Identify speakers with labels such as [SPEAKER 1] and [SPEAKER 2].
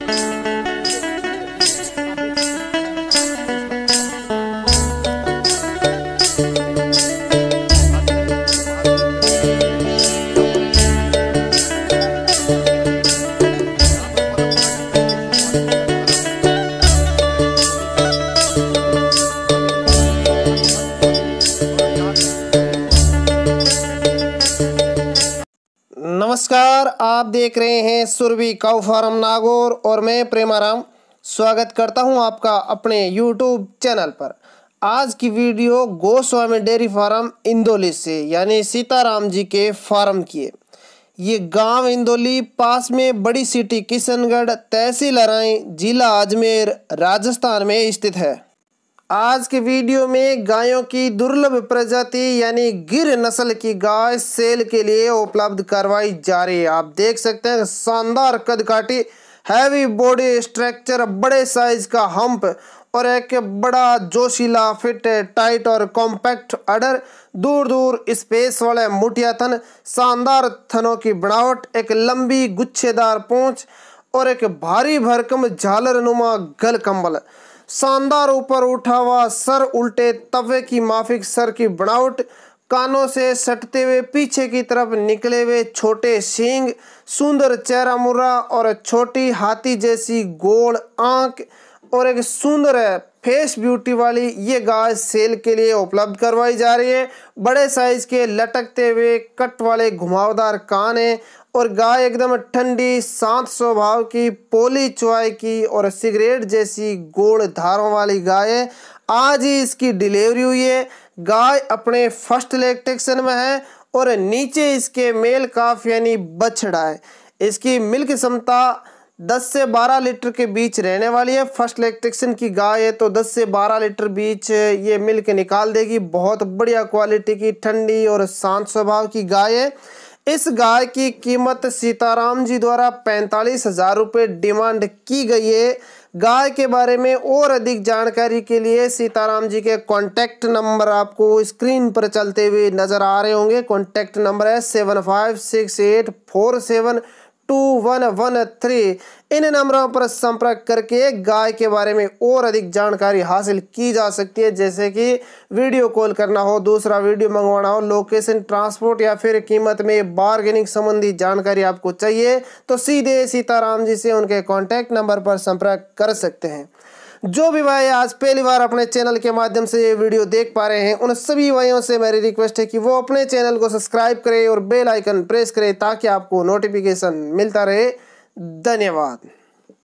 [SPEAKER 1] Hasta नमस्कार आप देख रहे हैं सुरभि काउ फार्म नागौर और मैं प्रेमाराम स्वागत करता हूं आपका अपने यूट्यूब चैनल पर आज की video Goswami dairy farm Indauli से यानी सीताराम जी के फार्म की है ये गांव इंदौली पास में बड़ी सिटी किशनगढ़ तहसील अराई जिला अजमेर राजस्थान में स्थित है आज की वीडियो में गायों की दुर्लभ प्रजाति यानी गिर नस्ल की गाय सेल के लिए उपलब्ध करवाई जा रही है आप देख सकते हैं शानदार कद काटी हैवी बॉडी स्ट्रक्चर बड़े साइज का हम्प और एक बड़ा जोशीला फिट टाइट और कॉम्पैक्ट अडर दूर दूर स्पेस वाले मुठिया थन शानदार थनों की बनावट एक लंबी गुच्छेदार पूछ और एक भारी भरकम झालर नुमा गल कंबल शानदार ऊपर उठा हुआ सर उल्टे तवे की माफिक सर की बनावट कानों से सटते हुए पीछे की तरफ निकले हुए छोटे सींग सुंदर चेहरा मुर्रा और छोटी हाथी जैसी गोल आंख और एक सुंदर फेस ब्यूटी वाली ये गाज सेल के लिए उपलब्ध करवाई जा रही है बड़े साइज़ के लटकते हुए कट वाले घुमावदार कान हैं और गाय एकदम ठंडी शांत स्वभाव की पोली चुआई की और सिगरेट जैसी गोड़ धारों वाली गाय है आज ही इसकी डिलीवरी हुई है गाय अपने फर्स्ट इलेक्ट्रिक्सन में है और नीचे इसके मेल काफ यानी बछड़ा है इसकी मिल्क क्षमता 10 से 12 लीटर के बीच रहने वाली है फर्स्ट इलेक्ट्रिक्सन की गाय है तो 10 से 12 लीटर बीच ये मिल के निकाल देगी बहुत बढ़िया क्वालिटी की ठंडी और शांत स्वभाव की गाय है इस गाय की कीमत सीताराम जी द्वारा पैंतालीस हज़ार रुपये डिमांड की गई है गाय के बारे में और अधिक जानकारी के लिए सीताराम जी के कॉन्टैक्ट नंबर आपको स्क्रीन पर चलते हुए नज़र आ रहे होंगे कॉन्टैक्ट नंबर है seven five six eight four seven two one one three इन नंबरों पर संपर्क करके गाय के बारे में और अधिक जानकारी हासिल की जा सकती है जैसे कि वीडियो कॉल करना हो दूसरा वीडियो मंगवाना हो लोकेशन ट्रांसपोर्ट या फिर कीमत में बार्गेनिंग संबंधी जानकारी आपको चाहिए तो सीधे सीताराम जी से उनके कॉन्टैक्ट नंबर पर संपर्क कर सकते हैं जो भी भाई आज पहली बार अपने चैनल के माध्यम से ये वीडियो देख पा रहे हैं उन सभी भाइयों से मेरी रिक्वेस्ट है कि वो अपने चैनल को सब्सक्राइब करें और बेल आइकन प्रेस करें ताकि आपको नोटिफिकेशन मिलता रहे धन्यवाद